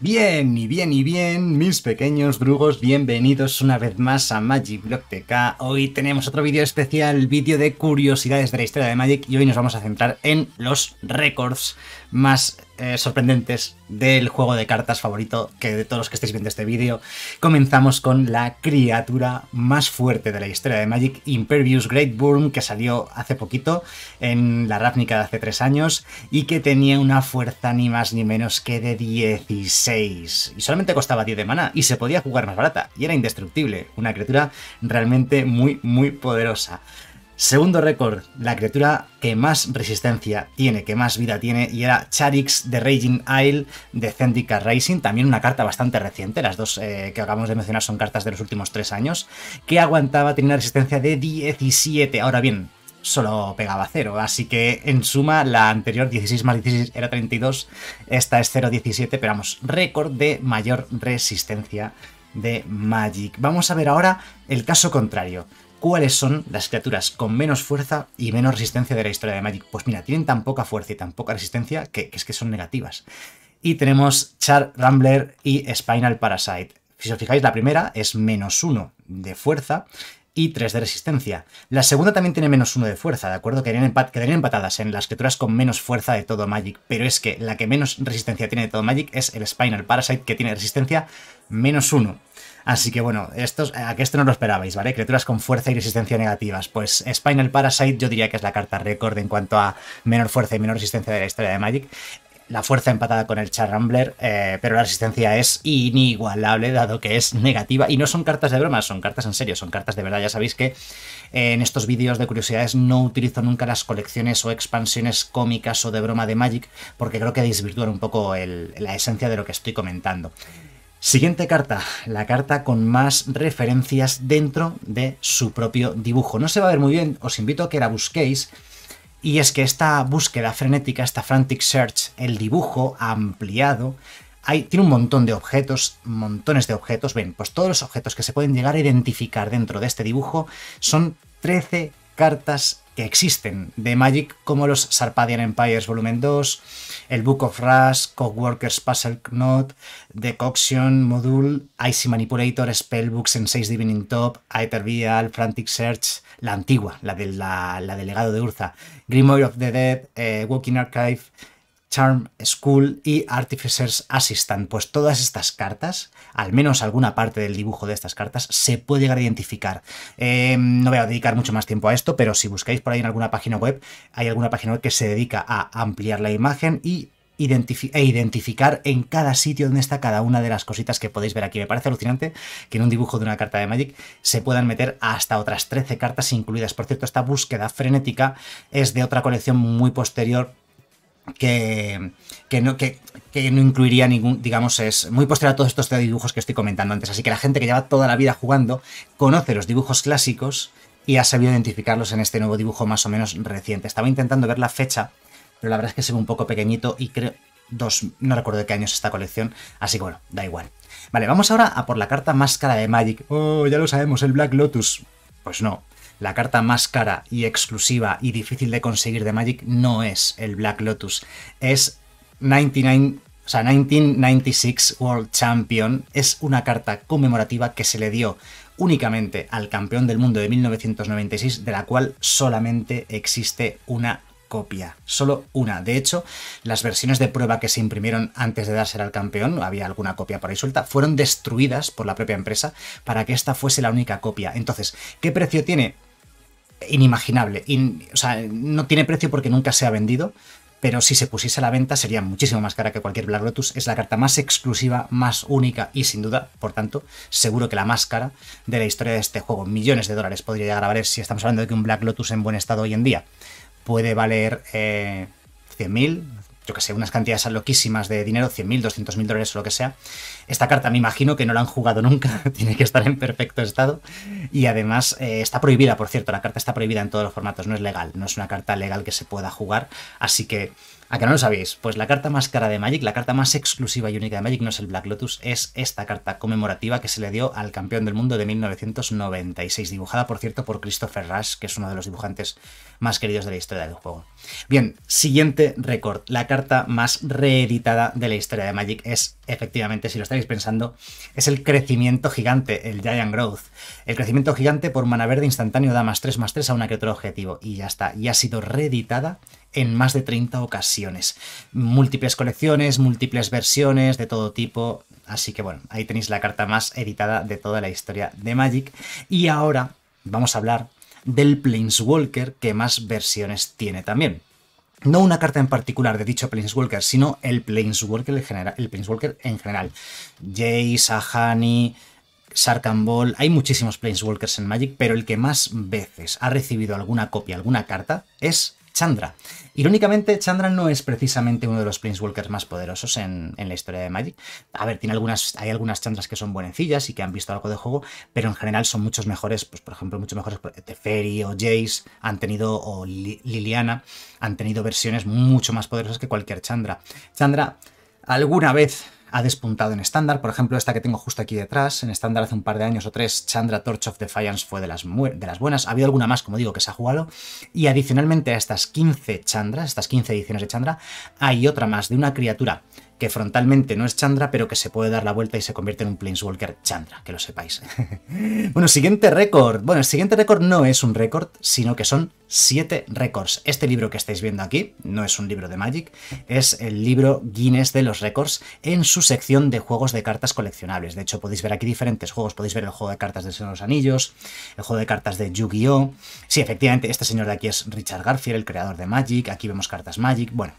Bien, y bien, y bien, mis pequeños drugos, bienvenidos una vez más a Magic Block TK. Hoy tenemos otro vídeo especial, vídeo de curiosidades de la historia de Magic, y hoy nos vamos a centrar en los récords más eh, sorprendentes del juego de cartas favorito que de todos los que estáis viendo este vídeo. Comenzamos con la criatura más fuerte de la historia de Magic, Impervious Great que salió hace poquito en la Ravnica de hace 3 años y que tenía una fuerza ni más ni menos que de 16. Y solamente costaba 10 de mana y se podía jugar más barata y era indestructible. Una criatura realmente muy, muy poderosa. Segundo récord, la criatura que más resistencia tiene, que más vida tiene, y era Charix de Raging Isle de Zendika Racing, también una carta bastante reciente, las dos eh, que acabamos de mencionar son cartas de los últimos tres años, que aguantaba, tenía una resistencia de 17. Ahora bien, solo pegaba 0. Así que en suma, la anterior 16 más 16 era 32, esta es 0,17, pero vamos, récord de mayor resistencia de Magic. Vamos a ver ahora el caso contrario. ¿Cuáles son las criaturas con menos fuerza y menos resistencia de la historia de Magic? Pues mira, tienen tan poca fuerza y tan poca resistencia que, es que son negativas. Y tenemos Char Rambler y Spinal Parasite. Si os fijáis, la primera es menos uno de fuerza y 3 de resistencia. La segunda también tiene menos 1 de fuerza, ¿de acuerdo? que empat empatadas en las criaturas con menos fuerza de todo Magic, pero es que la que menos resistencia tiene de todo Magic es el Spinal Parasite, que tiene resistencia menos 1. Así que bueno, a que esto no lo esperabais, ¿vale? Criaturas con fuerza y resistencia negativas. Pues Spinal Parasite yo diría que es la carta récord en cuanto a menor fuerza y menor resistencia de la historia de Magic la fuerza empatada con el Char Rambler, eh, pero la resistencia es inigualable, dado que es negativa. Y no son cartas de broma, son cartas en serio, son cartas de verdad. Ya sabéis que eh, en estos vídeos de curiosidades no utilizo nunca las colecciones o expansiones cómicas o de broma de Magic, porque creo que desvirtúan un poco la esencia de lo que estoy comentando. Siguiente carta, la carta con más referencias dentro de su propio dibujo. No se va a ver muy bien, os invito a que la busquéis. Y es que esta búsqueda frenética, esta frantic search, el dibujo ampliado, tiene un montón de objetos, montones de objetos. Ven, pues todos los objetos que se pueden llegar a identificar dentro de este dibujo son 13 cartas que existen, de Magic como los Sarpadian Empires Volumen 2, el Book of Rush, Coworkers Puzzle Knot, Decoction, Module, Icy Manipulator, Spellbooks en 6 Divining Top, Aether Vial, Frantic Search, la antigua, la de la, delegado de Urza, Grimoire of the Dead, eh, Walking Archive, Charm School y Artificers Assistant. Pues todas estas cartas, al menos alguna parte del dibujo de estas cartas, se puede llegar a identificar. Eh, no voy a dedicar mucho más tiempo a esto, pero si buscáis por ahí en alguna página web, hay alguna página web que se dedica a ampliar la imagen y e identificar en cada sitio donde está cada una de las cositas que podéis ver aquí. Me parece alucinante que en un dibujo de una carta de Magic se puedan meter hasta otras 13 cartas incluidas. Por cierto, esta búsqueda frenética es de otra colección muy posterior que, que, no, que, no incluiría ningún, digamos, es muy posterior a todos estos dibujos que estoy comentando antes. Así que la gente que lleva toda la vida jugando conoce los dibujos clásicos y ha sabido identificarlos en este nuevo dibujo más o menos reciente. Estaba intentando ver la fecha, pero la verdad es que se ve un poco pequeñito y creo... Dos, no recuerdo de qué años esta colección, así que bueno, da igual. Vale, vamos ahora a por la carta Máscara de Magic. Oh, ya lo sabemos, el Black Lotus. Pues no, la carta más cara y exclusiva y difícil de conseguir de Magic no es el Black Lotus, es 1996 World Champion es una carta conmemorativa que se le dio únicamente al campeón del mundo de 1996, de la cual solamente existe una copia, solo una. De hecho, las versiones de prueba que se imprimieron antes de dársela al campeón, había alguna copia por ahí suelta, fueron destruidas por la propia empresa para que esta fuese la única copia. Entonces, ¿qué precio tiene? inimaginable. o sea, no tiene precio porque nunca se ha vendido, pero si se pusiese a la venta sería muchísimo más cara que cualquier Black Lotus. Es la carta más exclusiva, más única y sin duda, por tanto, seguro que la más cara de la historia de este juego. Millones de dólares podría llegar a valer si estamos hablando de que un Black Lotus en buen estado hoy en día puede valer eh, 100.000, yo que sé, unas cantidades loquísimas de dinero, 100.000, 200.000 dólares o lo que sea. Esta carta me imagino que no la han jugado nunca, tiene que estar en perfecto estado. Y además eh, está prohibida, por cierto, la carta está prohibida en todos los formatos, no es legal, no es una carta legal que se pueda jugar. Así que ¿A ah, que no lo sabéis? Pues la carta más cara de Magic, la carta más exclusiva y única de Magic no es el Black Lotus, es esta carta conmemorativa que se le dio al campeón del mundo de 1996, dibujada por cierto por Christopher Rush, que es uno de los dibujantes más queridos de la historia del juego. Bien, siguiente récord, la carta más reeditada de la historia de Magic es efectivamente, si lo estáis pensando, es el crecimiento gigante, el Giant Growth. El crecimiento gigante por mana verde instantáneo da más 3 más 3 a una criatura objetivo y ya está, y ha sido reeditada en más de 30 ocasiones. Múltiples colecciones, múltiples versiones de todo tipo. Así que bueno, ahí tenéis la carta más editada de toda la historia de Magic. Y ahora vamos a hablar del Planeswalker que más versiones tiene también. No una carta en particular de dicho Planeswalker, sino el Planeswalker en general. Jay, Sahani, Sarkan Ball, hay muchísimos Planeswalkers en Magic, pero el que más veces ha recibido alguna copia, alguna carta, es Chandra. Irónicamente, Chandra no es precisamente uno de los Prince Walkers más poderosos en, la historia de Magic. A ver, tiene algunas, hay algunas Chandras que son buenecillas y que han visto algo de juego, pero en general son muchos mejores, pues por ejemplo, muchos mejores pues, Teferi o Jace han tenido, o Liliana, han tenido versiones mucho más poderosas que cualquier Chandra. Chandra alguna vez ha despuntado en estándar. Por ejemplo, esta que tengo justo aquí detrás, en estándar hace un par de años o tres, Chandra Torch of Defiance fue de las, de las buenas. Ha habido alguna más, como digo, que se ha jugado. Y adicionalmente a estas 15 Chandras, estas 15 ediciones de Chandra, hay otra más de una criatura que frontalmente no es Chandra, pero que se puede dar la vuelta y se convierte en un Planeswalker Chandra, que lo sepáis. ¿eh? bueno, siguiente récord. Bueno, el siguiente récord no es un récord, sino que son 7 récords. Este libro que estáis viendo aquí no es un libro de Magic, es el libro Guinness de los récords en su sección de juegos de cartas coleccionables. De hecho, podéis ver aquí diferentes juegos. Podéis ver el juego de cartas de Señor de los Anillos, el juego de cartas de Yu-Gi-Oh! Sí, efectivamente, este señor de aquí es Richard Garfield, el creador de Magic. Aquí vemos cartas Magic. Bueno,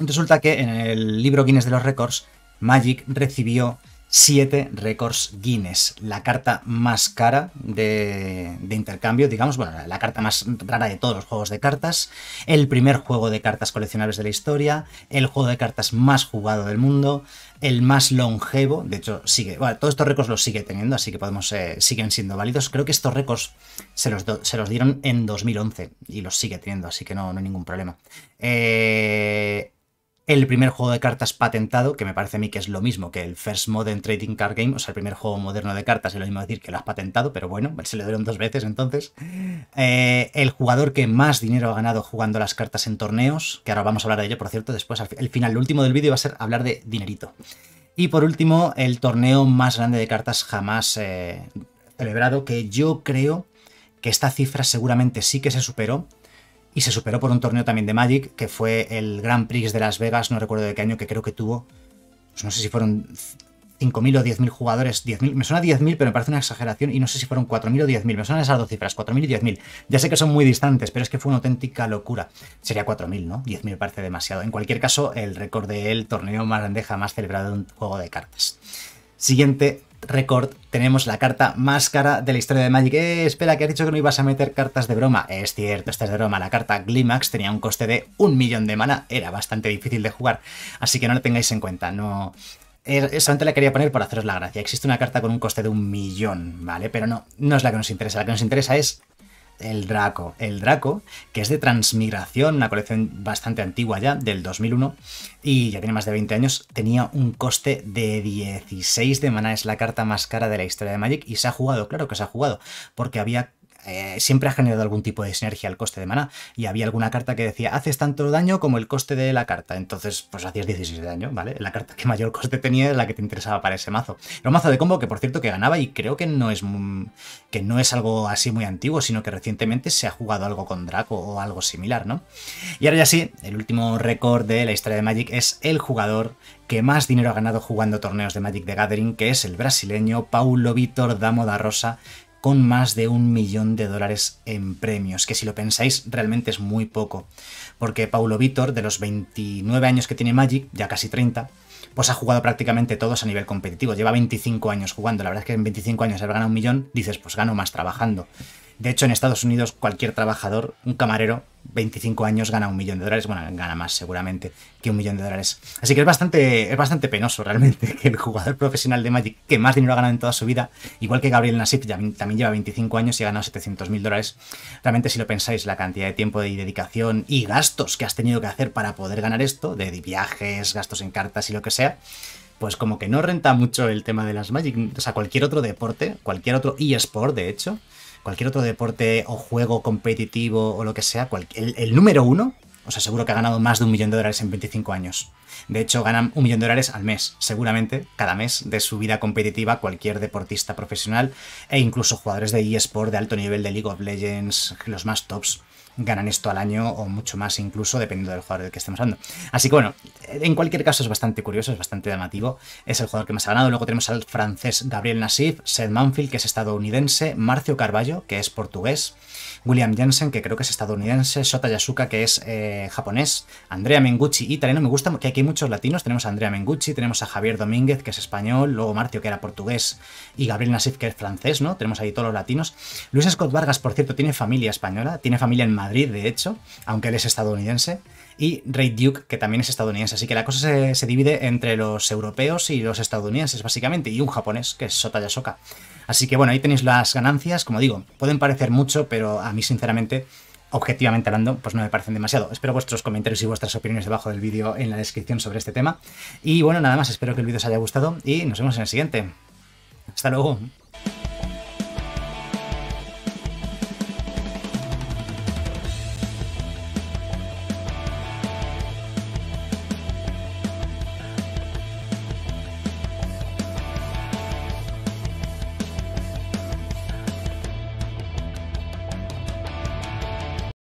Resulta que en el libro Guinness de los récords, Magic recibió 7 récords Guinness, la carta más cara de, intercambio, digamos, bueno, la, carta más rara de todos los juegos de cartas, el primer juego de cartas coleccionables de la historia, el juego de cartas más jugado del mundo, el más longevo, de hecho sigue, bueno, todos estos récords los sigue teniendo, así que podemos, eh, siguen siendo válidos. Creo que estos récords se los, se los dieron en 2011 y los sigue teniendo, así que no, no hay ningún problema. Eh el primer juego de cartas patentado, que me parece a mí que es lo mismo que el First Modern Trading Card Game, o sea, el primer juego moderno de cartas, y lo mismo decir que lo has patentado, pero bueno, se le dieron dos veces entonces. Eh, el jugador que más dinero ha ganado jugando las cartas en torneos, que ahora vamos a hablar de ello, por cierto, después, el final, lo último del vídeo va a ser hablar de dinerito. Y por último, el torneo más grande de cartas jamás eh, celebrado, que yo creo que esta cifra seguramente sí que se superó, y se superó por un torneo también de Magic, que fue el Grand Prix de Las Vegas, no recuerdo de qué año, que creo que tuvo, pues no sé si fueron 5.000 o 10.000 jugadores, 10.000, me suena 10.000, pero me parece una exageración, y no sé si fueron 4.000 o 10.000, me suenan esas dos cifras, 4.000 y 10.000. Ya sé que son muy distantes, pero es que fue una auténtica locura. Sería 4.000, ¿no? 10.000 me parece demasiado. En cualquier caso, el récord del torneo más grande más celebrado de un juego de cartas. Siguiente Record, tenemos la carta más cara de la historia de Magic. Eh, espera, que has dicho que no ibas a meter cartas de broma. Es cierto, esta es de broma. La carta Glimax tenía un coste de un millón de mana. Era bastante difícil de jugar, así que no lo tengáis en cuenta. No, eh, solamente la quería poner por haceros la gracia. Existe una carta con un coste de un millón, ¿vale? Pero no, no es la que nos interesa. La que nos interesa es el Draco. El Draco, que es de Transmigración, una colección bastante antigua ya, del 2001, y ya tiene más de 20 años, tenía un coste de 16 de maná. Es la carta más cara de la historia de Magic y se ha jugado, claro que se ha jugado, porque había eh, siempre ha generado algún tipo de sinergia al coste de maná. Y había alguna carta que decía, haces tanto daño como el coste de la carta. Entonces, pues hacías 16 de daño, ¿vale? La carta que mayor coste tenía es la que te interesaba para ese mazo. Lo mazo de combo que, por cierto, que ganaba y creo que no es, que no es algo así muy antiguo, sino que recientemente se ha jugado algo con Draco o algo similar, ¿no? Y ahora ya sí, el último récord de la historia de Magic es el jugador que más dinero ha ganado jugando torneos de Magic the Gathering, que es el brasileño Paulo Vitor Damo da Rosa, con más de un millón de dólares en premios, que si lo pensáis realmente es muy poco, porque Paulo Vitor, de los 29 años que tiene Magic, ya casi 30, pues ha jugado prácticamente todos a nivel competitivo, lleva 25 años jugando, la verdad es que en 25 años haber ganado un millón, dices, pues gano más trabajando. De hecho, en Estados Unidos cualquier trabajador, un camarero, 25 años gana un millón de dólares, bueno, gana más seguramente que un millón de dólares. Así que es bastante, es bastante penoso realmente que el jugador profesional de Magic, que más dinero ha ganado en toda su vida, igual que Gabriel Nasip, también lleva 25 años y ha ganado 700 mil dólares, realmente si lo pensáis, la cantidad de tiempo y dedicación y gastos que has tenido que hacer para poder ganar esto, de viajes, gastos en cartas y lo que sea, pues como que no renta mucho el tema de las Magic. O sea, cualquier otro deporte, cualquier otro eSport, de hecho, cualquier otro deporte o juego competitivo o lo que sea, el, el, número uno, os aseguro que ha ganado más de un millón de dólares en 25 años. De hecho, ganan un millón de dólares al mes, seguramente, cada mes de su vida competitiva cualquier deportista profesional e incluso jugadores de eSport de alto nivel de League of Legends, los más tops ganan esto al año o mucho más incluso, dependiendo del jugador del que estemos hablando. Así que bueno, en cualquier caso es bastante curioso, es bastante llamativo. Es el jugador que más ha ganado. Luego tenemos al francés Gabriel Nassif, Seth Manfield, que es estadounidense, Marcio Carballo, que es portugués, William Jensen, que creo que es estadounidense, Shota Yasuka, que es eh, japonés, Andrea Mengucci, italiano. Me gusta que aquí hay muchos latinos. Tenemos a Andrea Mengucci, tenemos a Javier Domínguez, que es español, luego Marcio, que era portugués, y Gabriel Nassif, que es francés, ¿no? Tenemos ahí todos los latinos. Luis Scott Vargas, por cierto, tiene familia española, tiene familia en Madrid de hecho, aunque él es estadounidense, y Ray Duke, que también es estadounidense. Así que la cosa se, se divide entre los europeos y los estadounidenses, básicamente, y un japonés, que es Sota Yasoka. Así que bueno, ahí tenéis las ganancias, como digo, pueden parecer mucho, pero a mí sinceramente objetivamente hablando, pues no me parecen demasiado. Espero vuestros comentarios y vuestras opiniones debajo del vídeo en la descripción sobre este tema. Y bueno, nada más, espero que el vídeo os haya gustado y nos vemos en el siguiente. Hasta luego.